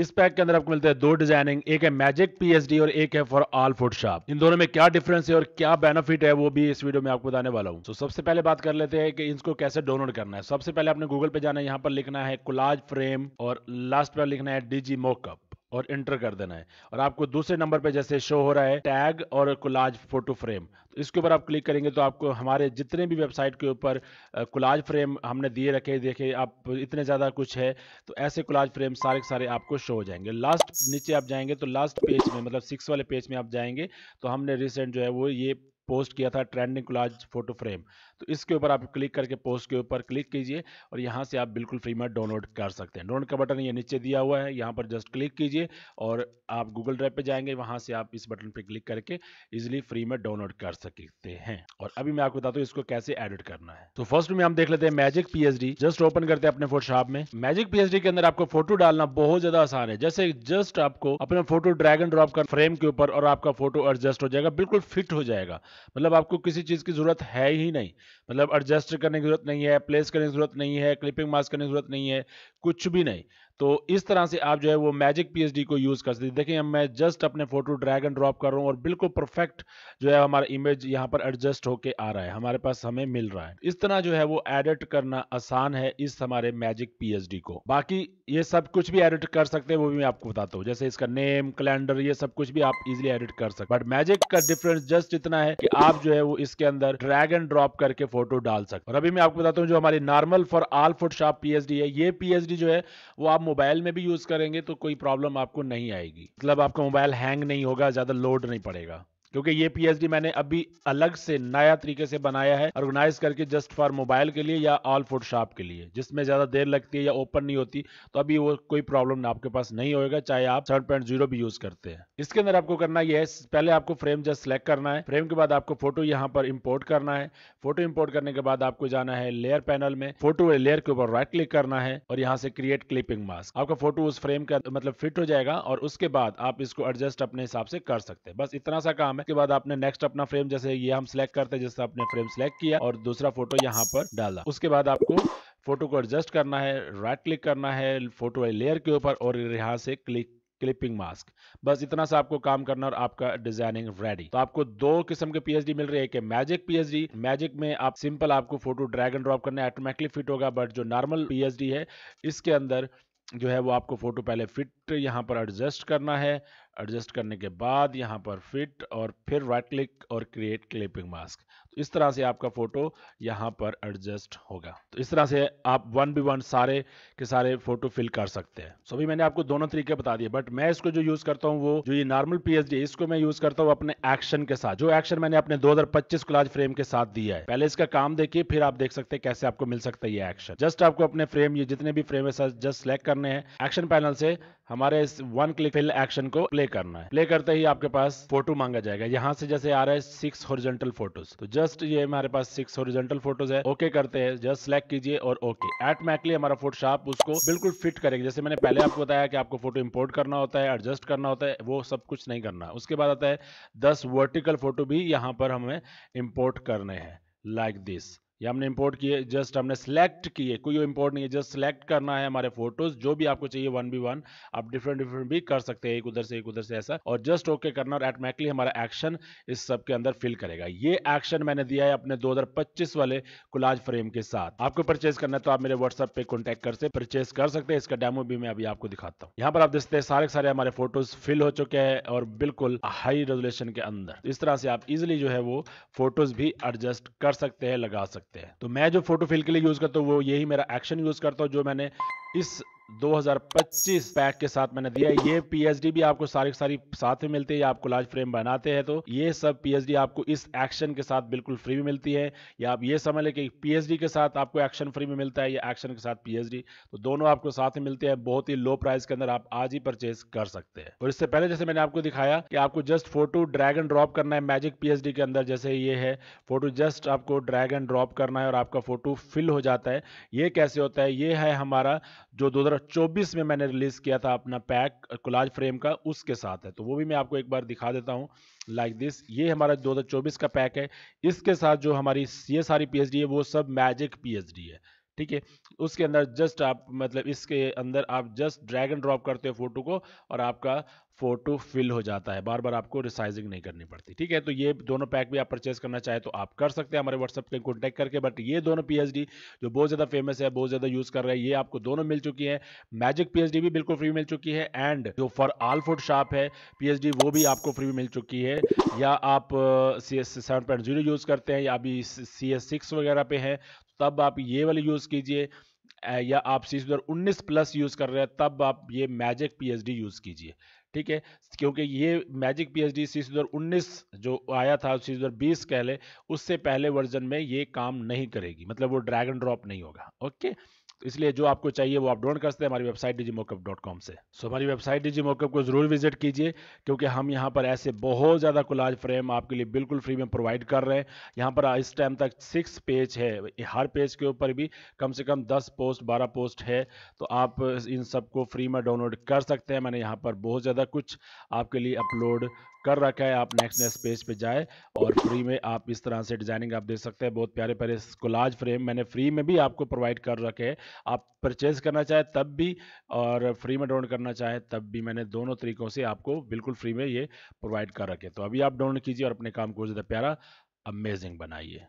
इस पैक के अंदर आपको मिलता है दो डिजाइनिंग एक है मैजिक पीएचडी और एक है फॉर ऑल फूड शॉप इन दोनों में क्या डिफरेंस है और क्या बेनिफिट है वो भी इस वीडियो में आपको बताने वाला हूँ तो so, सबसे पहले बात कर लेते हैं कि इसको कैसे डाउनलोड करना है सबसे पहले आपने गूगल पे जाना है यहाँ पर लिखना है कुलाज फ्रेम और लास्ट पर लिखना है डीजी मोकअप और इंटर कर देना है और आपको दूसरे नंबर पे जैसे शो हो रहा है टैग और कुलाज फोटो फ्रेम तो इसके ऊपर आप क्लिक करेंगे तो आपको हमारे जितने भी वेबसाइट के ऊपर कुलाज फ्रेम हमने दिए रखे देखे आप इतने ज़्यादा कुछ है तो ऐसे कुलाज फ्रेम सारे के सारे आपको शो हो जाएंगे लास्ट नीचे आप जाएंगे तो लास्ट पेज में मतलब सिक्स वाले पेज में आप जाएंगे तो हमने रिसेंट जो है वो ये पोस्ट किया था ट्रेंडिंग कोलाज फोटो फ्रेम तो इसके ऊपर आप क्लिक करके पोस्ट के ऊपर क्लिक कीजिए और यहाँ से आप बिल्कुल फ्री में डाउनलोड कर सकते हैं डाउनलोड का बटन ये नीचे दिया हुआ है यहाँ पर जस्ट क्लिक कीजिए और आप गूगल ड्राइव पर जाएंगे वहाँ से आप इस बटन पर क्लिक करके ईजिली फ्री में डाउनलोड कर सकते हैं और अभी मैं आपको बताता हूँ इसको कैसे एडिट करना है तो फर्स्ट में हम देख लेते हैं मैजिक पीएचडी जस्ट ओपन करते हैं अपने फोटोशॉप में मैजिक पीएचडी के अंदर आपको फोटो डालना बहुत ज्यादा आसान है जैसे जस्ट आपको अपना फोटो ड्रैगन ड्रॉप कर फ्रेम के ऊपर और आपका फोटो एडजस्ट हो जाएगा बिल्कुल फिट हो जाएगा मतलब आपको किसी चीज़ की ज़रूरत है ही नहीं मतलब एडजस्ट करने की ज़रूरत नहीं है प्लेस करने की ज़रूरत नहीं है क्लिपिंग मास्क करने की ज़रूरत नहीं है कुछ भी नहीं तो इस तरह से आप जो है वो मैजिक पीएचडी को यूज़ कर सकते हैं देखिए मैं जस्ट अपने फोटो ड्रैग एंड ड्रॉप कर रहा हूँ और बिल्कुल परफेक्ट जो है हमारा इमेज यहाँ पर एडजस्ट होके आ रहा है हमारे पास हमें मिल रहा है इस तरह जो है वो एडिट करना आसान है इस हमारे मैजिक पीएचडी को बाकी ये सब कुछ भी एडिट कर सकते हैं वो भी मैं आपको बताता हूँ जैसे इसका नेम कैलेंडर ये सब कुछ भी आप इजिली एडिट कर सकते बट मैजिक का डिफरेंस जस्ट इतना है कि आप जो है वो इसके अंदर ड्रैग एंड ड्रॉप करके फोटो डाल सकते और अभी मैं आपको बताता हूँ जो हमारी normal for all Photoshop PhD है ये पीएचडी जो है वो आप मोबाइल में भी यूज़ करेंगे तो कोई प्रॉब्लम आपको नहीं आएगी मतलब आपका मोबाइल हैंग नहीं होगा ज़्यादा लोड नहीं पड़ेगा क्योंकि ये पीएचडी मैंने अभी अलग से नया तरीके से बनाया है ऑर्गेनाइज करके जस्ट फॉर मोबाइल के लिए या ऑल फूड शॉप के लिए जिसमें ज्यादा देर लगती है या ओपन नहीं होती तो अभी वो कोई प्रॉब्लम आपके पास नहीं होगा चाहे आप थर्ड पॉइंट जीरो भी यूज करते हैं इसके अंदर आपको करना यह है पहले आपको फ्रेम जस्ट सेलेक्ट करना है फ्रेम के बाद आपको फोटो यहाँ पर इम्पोर्ट करना है फोटो इम्पोर्ट करने के बाद आपको जाना है लेयर पैनल में फोटो लेयर के ऊपर राइट क्लिक करना है और यहाँ से क्रिएट क्लिपिंग मास्क आपका फोटो उस फ्रेम का मतलब फिट हो जाएगा और उसके बाद आप इसको एडजस्ट अपने हिसाब से कर सकते हैं बस इतना सा काम में उसके बाद आपने नेक्स्ट अपना फ्रेम जैसे ये हम सिलेक्ट करते हैं जैसे आपने फ्रेम सिलेक्ट किया और दूसरा फोटो यहाँ पर डाला उसके बाद आपको फोटो को एडजस्ट करना है राइट क्लिक करना है फोटो वाली लेयर के ऊपर और यहाँ से क्लिक क्लिपिंग मास्क बस इतना सा आपको काम करना और आपका डिजाइनिंग रेडी तो आपको दो किस्म के पीएचडी मिल रही है एक मैजिक पीएचडी मैजिक में आप सिंपल आपको फोटो ड्रैग एंड ड्रॉप करना ऑटोमेटिकली फिट होगा बट जो नॉर्मल पीएचडी है इसके अंदर जो है वो आपको फोटो पहले फिट यहाँ पर एडजस्ट करना है एडजस्ट करने के बाद यहाँ पर फिट और फिर राइट क्लिक और क्रिएट क्लिपिंग मास्क इस तरह से आपका फोटो यहाँ पर एडजस्ट होगा तो इस तरह से आप वन बी वन सारे के सारे फोटो फिल कर सकते हैं सो भी मैंने आपको दोनों तरीके बता दिए बट मैं इसको जो यूज करता हूं वो जो ये नॉर्मल पीएचडी इसको मैं यूज करता हूँ अपने एक्शन के साथ जो एक्शन मैंने अपने 2025 हजार फ्रेम के साथ दिया है पहले इसका काम देखिए फिर आप देख सकते हैं कैसे आपको मिल सकता है ये एक्शन जस्ट आपको अपने फ्रेम ये जितने भी फ्रेम है जस्ट सेलेक्ट करने हैं एक्शन पैनल से हमारे इस वन क्लिक फिल एक्शन को प्ले करना है प्ले करते ही आपके पास फोटो मांगा जाएगा यहां से जैसे आ रहा है सिक्स होरिजेंटल फोटोज तो जस्ट ये हमारे पास सिक्स ओरिजेंटल फोटोज है ओके okay करते हैं जस्ट सेलेक्ट कीजिए और ओके एट मैकली हमारा फोटोशॉप उसको बिल्कुल फिट करेगा जैसे मैंने पहले आपको बताया कि आपको फोटो इंपोर्ट करना होता है एडजस्ट करना होता है वो सब कुछ नहीं करना उसके बाद आता है दस वर्टिकल फोटो भी यहाँ पर हमें इम्पोर्ट करने हैं लाइक दिस ये हमने इंपोर्ट किए जस्ट हमने सेलेक्ट किए कोई इंपोर्ट नहीं है जस्ट सेलेक्ट करना है हमारे फोटोज जो भी आपको चाहिए वन बी वन आप डिफरेंट डिफरेंट भी कर सकते हैं एक उधर से एक उधर से ऐसा और जस्ट ओके okay करना और एटमेटिकली हमारा एक्शन इस सब के अंदर फिल करेगा ये एक्शन मैंने दिया है अपने 2025 वाले कुलाज फ्रेम के साथ आपको परचेज करना है तो आप मेरे व्हाट्सएप पे कॉन्टेक्ट कर से परचेज कर सकते हैं इसका डेमो भी मैं अभी आपको दिखाता हूँ यहाँ पर आप देखते हैं सारे सारे हमारे फोटोज फिल हो चुके हैं और बिल्कुल हाई रेजोल्यूशन के अंदर इस तरह से आप इजिली जो है वो फोटोज भी एडजस्ट कर सकते हैं लगा सकते सकते हैं तो मैं जो फोटो फिल के लिए यूज़ करता हूँ वो यही मेरा एक्शन यूज़ करता हूँ जो मैंने इस 2025 पैक के साथ मैंने दिया ये पीएचडी भी आपको सारी सारी साथ में मिलती है आपको लार्ज फ्रेम बनाते हैं तो ये सब पीएचडी आपको इस एक्शन के साथ बिल्कुल फ्री में मिलती है या आप ये समझ लें कि पीएचडी के साथ आपको एक्शन फ्री में मिलता है या एक्शन के साथ पीएचडी तो दोनों आपको साथ में मिलते हैं बहुत ही लो प्राइस के अंदर आप आज ही परचेज कर सकते हैं और इससे पहले जैसे मैंने आपको दिखाया कि आपको जस्ट फोटो ड्रैगन ड्रॉप करना है मैजिक पीएचडी के अंदर जैसे ये है फोटो जस्ट आपको ड्रैगन ड्रॉप करना है और आपका फोटो फिल हो जाता है ये कैसे होता है ये है हमारा जो दो 2024 में मैंने रिलीज किया था अपना पैक कोलाज फ्रेम का उसके साथ है तो वो भी मैं आपको एक बार दिखा देता हूँ लाइक दिस ये हमारा 2024 का पैक है इसके साथ जो हमारी ये सारी पी है वो सब मैजिक पी है ठीक है उसके अंदर जस्ट आप मतलब इसके अंदर आप जस्ट ड्रैग एंड ड्रॉप करते हो फोटो को और आपका फोटो फिल हो जाता है बार बार आपको रिसाइजिंग नहीं करनी पड़ती ठीक है तो ये दोनों पैक भी आप परचेज करना चाहे तो आप कर सकते हैं हमारे व्हाट्सएप पे कॉन्टैक्ट करके बट ये दोनों पीएचडी जो बहुत ज़्यादा फेमस है बहुत ज़्यादा यूज़ कर रहे हैं ये आपको दोनों मिल चुकी है मैजिक पीएचडी भी बिल्कुल फ्री मिल चुकी है एंड जो फॉर आल फूड शॉप है पीएचडी वो भी आपको फ्री मिल चुकी है या आप C S seven point zero use करते हैं या अभी सी एस सिक्स वगैरह पे हैं तब आप ये वाली यूज़ कीजिए या आप सी सी उन्नीस प्लस यूज़ कर रहे हैं तब आप ये मैजिक पीएचडी यूज़ कीजिए ठीक है क्योंकि ये मैजिक पीएचडी सी दो उन्नीस जो आया था सी सी बीस कह ले उससे पहले वर्जन में ये काम नहीं करेगी मतलब वो ड्रैगन ड्रॉप नहीं होगा ओके इसलिए जो आपको चाहिए वो आप डाउनलोड कर सकते हैं हमारी वेबसाइट डी से सो हमारी वेबसाइट डी को ज़रूर विजिट कीजिए क्योंकि हम यहाँ पर ऐसे बहुत ज़्यादा कोलाज फ्रेम आपके लिए बिल्कुल फ्री में प्रोवाइड कर रहे हैं यहाँ पर इस टाइम तक सिक्स पेज है हर पेज के ऊपर भी कम से कम दस पोस्ट बारह पोस्ट है तो आप इन सबको फ्री में डाउनलोड कर सकते हैं मैंने यहाँ पर बहुत ज़्यादा कुछ आपके लिए अपलोड कर रखा है आप नेक्स्ट नेक्स्ट पेज पे जाए और फ्री में आप इस तरह से डिज़ाइनिंग आप दे सकते हैं बहुत प्यारे प्यारे कोलाज फ्रेम मैंने फ्री में भी आपको प्रोवाइड कर रखे हैं आप परचेज करना चाहे तब भी और फ्री में डाउनलोड करना चाहे तब भी मैंने दोनों तरीकों से आपको बिल्कुल फ्री में ये प्रोवाइड कर रखे तो अभी आप डाउनलोड कीजिए और अपने काम को ज़्यादा प्यारा अमेजिंग बनाइए